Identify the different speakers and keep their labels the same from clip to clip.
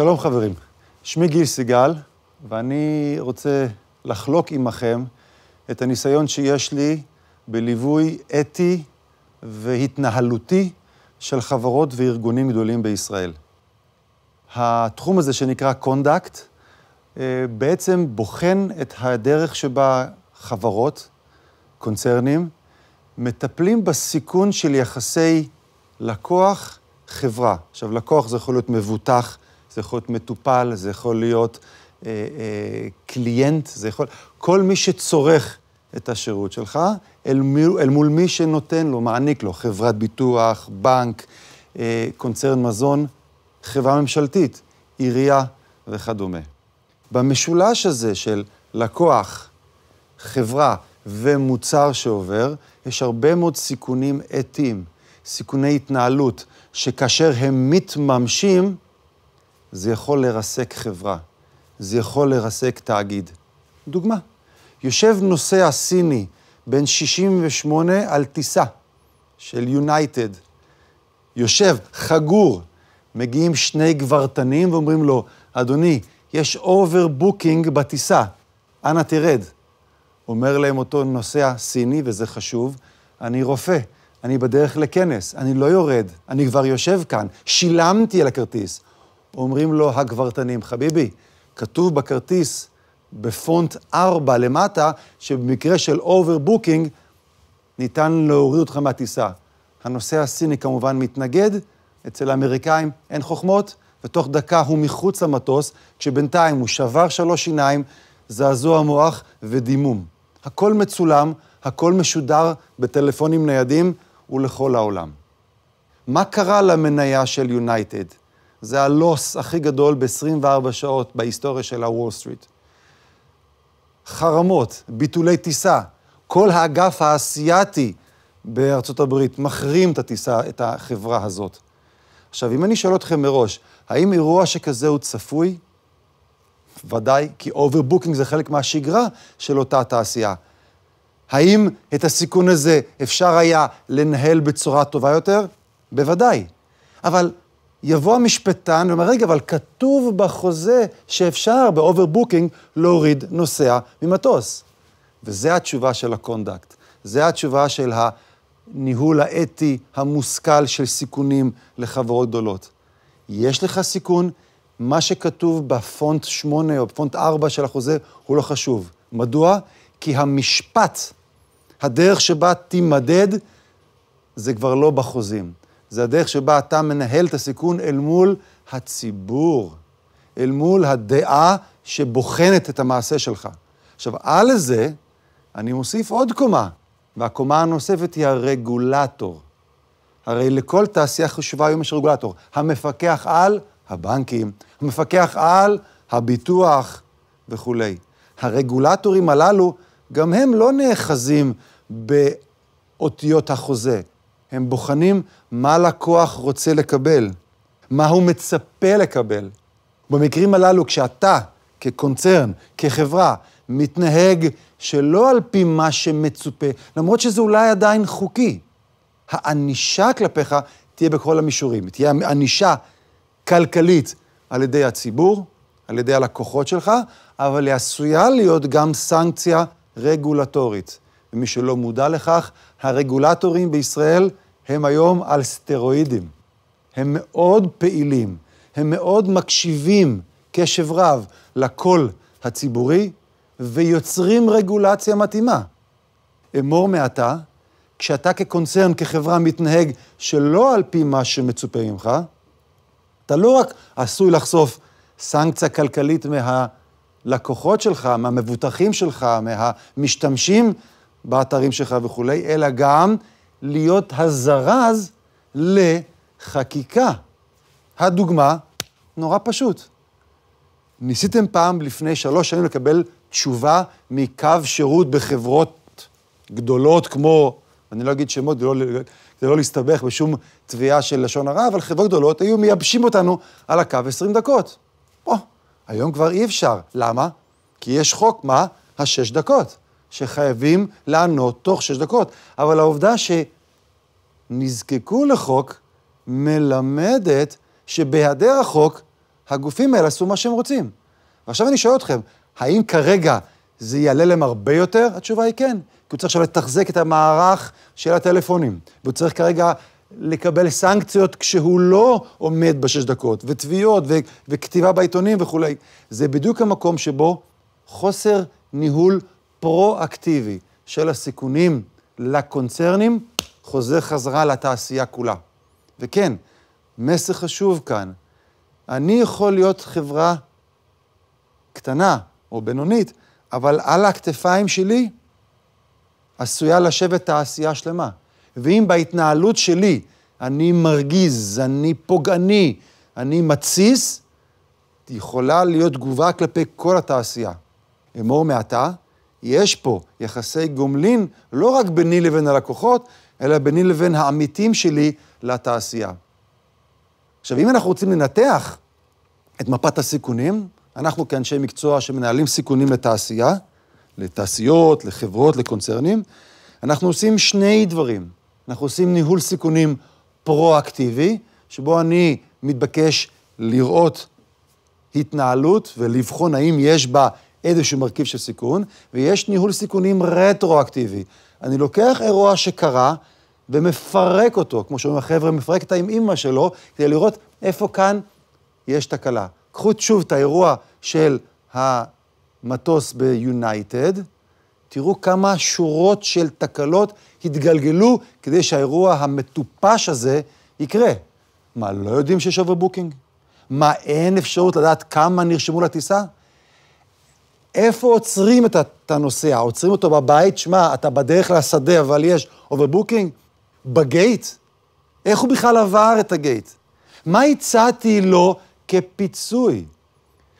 Speaker 1: שלום חברים, שמי גיל סיגל, ואני רוצה לחלוק עמכם את הניסיון שיש לי בליווי אתי והתנהלותי של חברות וארגונים גדולים בישראל. התחום הזה שנקרא קונדקט אה, בעצם בוחן את הדרך שבה חברות, קונצרנים, מטפלים בסיכון של יחסי לקוח-חברה. עכשיו, לקוח זה יכול להיות מבוטח, זה יכול להיות מטופל, זה יכול להיות אה, אה, קליינט, זה יכול... כל מי שצורך את השירות שלך, אל, מי, אל מול מי שנותן לו, מעניק לו, חברת ביטוח, בנק, אה, קונצרן מזון, חברה ממשלתית, עירייה וכדומה. במשולש הזה של לקוח, חברה ומוצר שעובר, יש הרבה מאוד סיכונים אתיים, סיכוני התנהלות, שכאשר הם מתממשים, זה יכול לרסק חברה, זה יכול לרסק תאגיד. דוגמה, יושב נוסע סיני בן 68 על טיסה של יונייטד. יושב, חגור, מגיעים שני גברתנים ואומרים לו, אדוני, יש אובר בוקינג בטיסה, אנא תרד. אומר להם אותו נוסע סיני, וזה חשוב, אני רופא, אני בדרך לכנס, אני לא יורד, אני כבר יושב כאן, שילמתי על הכרטיס. אומרים לו הגברתנים, חביבי, כתוב בכרטיס בפונט 4 למטה, שבמקרה של אוברבוקינג ניתן להוריד אותך מהטיסה. הנוסע הסיני כמובן מתנגד, אצל האמריקאים אין חוכמות, ותוך דקה הוא מחוץ למטוס, כשבינתיים הוא שבר שלוש שיניים, זעזוע מוח ודימום. הכל מצולם, הכל משודר בטלפונים ניידים ולכל העולם. מה קרה למניה של יונייטד? זה הלוס הכי גדול ב-24 שעות בהיסטוריה של הוול סטריט. חרמות, ביטולי טיסה, כל האגף האסייתי בארצות הברית מחרים את הטיסה, את החברה הזאת. עכשיו, אם אני שואל אתכם מראש, האם אירוע שכזה הוא צפוי? ודאי, כי אוברבוקינג זה חלק מהשגרה של אותה תעשייה. האם את הסיכון הזה אפשר היה לנהל בצורה טובה יותר? בוודאי. אבל יבוא המשפטן ואומר, רגע, אבל כתוב בחוזה שאפשר באוברבוקינג להוריד נוסע ממטוס. וזו התשובה של הקונדקט. זו התשובה של הניהול האתי המושכל של סיכונים לחברות גדולות. יש לך סיכון, מה שכתוב בפונט 8 או בפונט 4 של החוזה הוא לא חשוב. מדוע? כי המשפט, הדרך שבה תימדד, זה כבר לא בחוזים. זה הדרך שבה אתה מנהל את הסיכון אל מול הציבור, אל מול הדעה שבוחנת את המעשה שלך. עכשיו, על זה אני מוסיף עוד קומה, והקומה הנוספת היא הרגולטור. הרי לכל תעשייה חשובה היום יש רגולטור, המפקח על הבנקים, המפקח על הביטוח וכולי. הרגולטורים הללו, גם הם לא נאחזים באותיות החוזה, הם בוחנים מה לקוח רוצה לקבל, מה הוא מצפה לקבל. במקרים הללו, כשאתה, כקונצרן, כחברה, מתנהג שלא על פי מה שמצופה, למרות שזה אולי עדיין חוקי, הענישה כלפיך תהיה בכל המישורים. תהיה ענישה כלכלית על ידי הציבור, על ידי הלקוחות שלך, אבל היא עשויה להיות גם סנקציה רגולטורית. ומי שלא מודע לכך, הרגולטורים בישראל הם היום על סטרואידים. הם מאוד פעילים, הם מאוד מקשיבים קשב רב לקול הציבורי, ויוצרים רגולציה מתאימה. אמור מעתה, כשאתה כקונצרן, כחברה, מתנהג שלא על פי מה שמצופה ממך, אתה לא רק עשוי לחשוף סנקציה כלכלית מהלקוחות שלך, מהמבוטחים שלך, מהמשתמשים באתרים שלך וכולי, אלא גם להיות הזרז לחקיקה. הדוגמה, נורא פשוט. ניסיתם פעם לפני שלוש שנים לקבל תשובה מקו שירות בחברות גדולות כמו, אני לא אגיד שמות, לא, כדי לא להסתבך בשום תביעה של לשון הרע, אבל חברות גדולות היו מייבשים אותנו על הקו 20 דקות. פה, היום כבר אי אפשר. למה? כי יש חוק, מה? השש דקות. שחייבים לענות תוך שש דקות. אבל העובדה שנזקקו לחוק מלמדת שבהיעדר החוק, הגופים האלה עשו מה שהם רוצים. ועכשיו אני שואל אתכם, האם כרגע זה יעלה להם הרבה יותר? התשובה היא כן, כי הוא צריך עכשיו לתחזק את המערך של הטלפונים, והוא צריך כרגע לקבל סנקציות כשהוא לא עומד בשש דקות, ותביעות, ו- וכתיבה בעיתונים וכולי. זה בדיוק המקום שבו חוסר ניהול פרו-אקטיבי של הסיכונים לקונצרנים חוזר חזרה לתעשייה כולה. וכן, מסר חשוב כאן, אני יכול להיות חברה קטנה או בינונית, אבל על הכתפיים שלי עשויה לשבת תעשייה שלמה. ואם בהתנהלות שלי אני מרגיז, אני פוגעני, אני מתסיס, יכולה להיות תגובה כלפי כל התעשייה. אמור מעתה, יש פה יחסי גומלין לא רק ביני לבין הלקוחות, אלא ביני לבין העמיתים שלי לתעשייה. עכשיו, אם אנחנו רוצים לנתח את מפת הסיכונים, אנחנו כאנשי מקצוע שמנהלים סיכונים לתעשייה, לתעשיות, לחברות, לקונצרנים, אנחנו עושים שני דברים. אנחנו עושים ניהול סיכונים פרואקטיבי, שבו אני מתבקש לראות התנהלות ולבחון האם יש בה איזשהו מרכיב של סיכון, ויש ניהול סיכונים רטרואקטיבי. אני לוקח אירוע שקרה ומפרק אותו, כמו שאומרים החבר'ה, מפרק את עם שלו, כדי לראות איפה כאן יש תקלה. קחו שוב את האירוע של המטוס ביונייטד, תראו כמה שורות של תקלות התגלגלו כדי שהאירוע המטופש הזה יקרה. מה, לא יודעים שיש אוברבוקינג? מה, אין אפשרות לדעת כמה נרשמו לטיסה? איפה עוצרים את הנוסע? עוצרים אותו בבית? שמע, אתה בדרך לשדה, אבל יש אוברבוקינג? בגייט? איך הוא בכלל עבר את הגייט? מה הצעתי לו כפיצוי?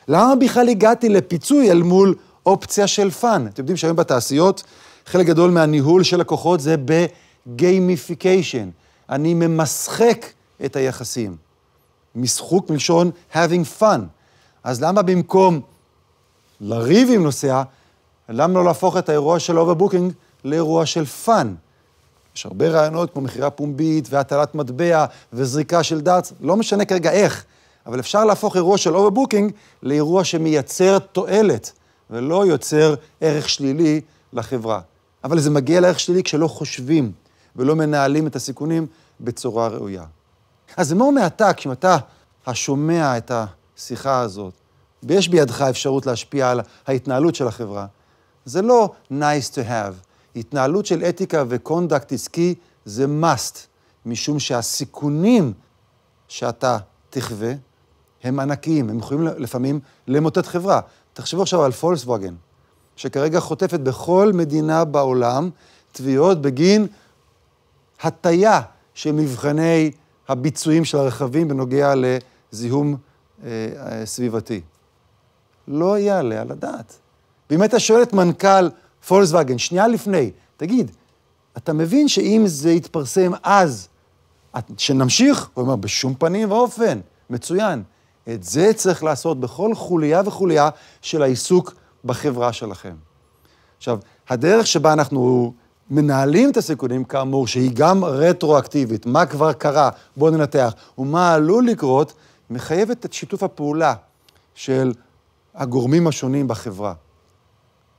Speaker 1: למה בכלל הגעתי לפיצוי אל מול אופציה של פאן? אתם יודעים שהיום בתעשיות, חלק גדול מהניהול של לקוחות זה בגיימיפיקיישן. אני ממשחק את היחסים. משחוק מלשון having fun. אז למה במקום לריב עם נוסע, למה לא להפוך את האירוע של אוברבוקינג לאירוע של פאן? יש הרבה רעיונות כמו מכירה פומבית והטלת מטבע וזריקה של דארץ, לא משנה כרגע איך, אבל אפשר להפוך אירוע של אוברבוקינג לאירוע שמייצר תועלת ולא יוצר ערך שלילי לחברה. אבל זה מגיע לערך שלילי כשלא חושבים ולא מנהלים את הסיכונים בצורה ראויה. אז אמור מעתה, כשאתה השומע את השיחה הזאת, ויש בידך אפשרות להשפיע על ההתנהלות של החברה. זה לא nice to have. התנהלות של אתיקה וקונדקט עסקי זה must, משום שהסיכונים שאתה תחווה הם ענקיים, הם יכולים לפעמים למוטט חברה. תחשבו עכשיו על פולסווגן, שכרגע חוטפת בכל מדינה בעולם תביעות בגין הטיה של מבחני הביצועים של הרכבים בנוגע לזיהום אה, אה, סביבתי. לא יעלה על הדעת. ואם היית שואל את מנכ"ל פולקסווגן, שנייה לפני, תגיד, אתה מבין שאם זה יתפרסם אז, שנמשיך? הוא אומר, בשום פנים ואופן, מצוין. את זה צריך לעשות בכל חוליה וחוליה של העיסוק בחברה שלכם. עכשיו, הדרך שבה אנחנו מנהלים את הסיכונים, כאמור, שהיא גם רטרואקטיבית, מה כבר קרה, בואו ננתח, ומה עלול לקרות, מחייבת את שיתוף הפעולה של הגורמים השונים בחברה.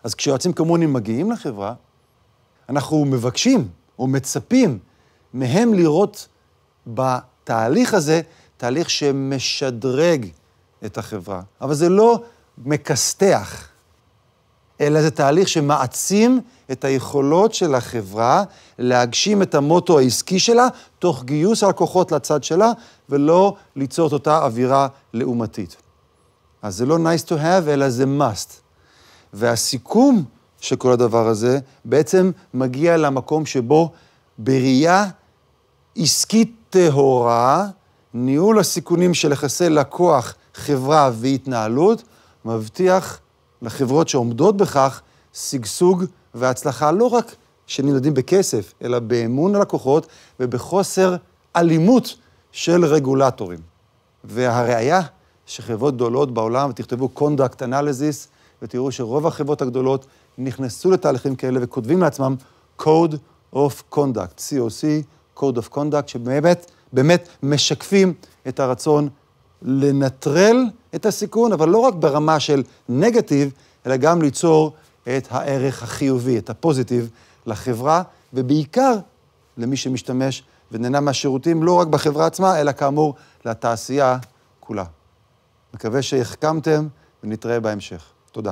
Speaker 1: אז כשיועצים כמוני מגיעים לחברה, אנחנו מבקשים או מצפים מהם לראות בתהליך הזה תהליך שמשדרג את החברה. אבל זה לא מכסתח, אלא זה תהליך שמעצים את היכולות של החברה להגשים את המוטו העסקי שלה, תוך גיוס הלקוחות לצד שלה, ולא ליצור את אותה אווירה לעומתית. אז זה לא nice to have, אלא זה must. והסיכום של כל הדבר הזה בעצם מגיע למקום שבו בראייה עסקית טהורה, ניהול הסיכונים של יחסי לקוח, חברה והתנהלות, מבטיח לחברות שעומדות בכך שגשוג והצלחה לא רק שנמדדים בכסף, אלא באמון הלקוחות ובחוסר אלימות של רגולטורים. והראיה שחברות גדולות בעולם, ותכתבו conduct analysis, ותראו שרוב החברות הגדולות נכנסו לתהליכים כאלה וכותבים לעצמם code of conduct, COC, code of conduct, שבאמת, באמת משקפים את הרצון לנטרל את הסיכון, אבל לא רק ברמה של נגטיב, אלא גם ליצור את הערך החיובי, את הפוזיטיב לחברה, ובעיקר למי שמשתמש ונהנה מהשירותים, לא רק בחברה עצמה, אלא כאמור, לתעשייה כולה. מקווה שהחכמתם, ונתראה בהמשך. תודה.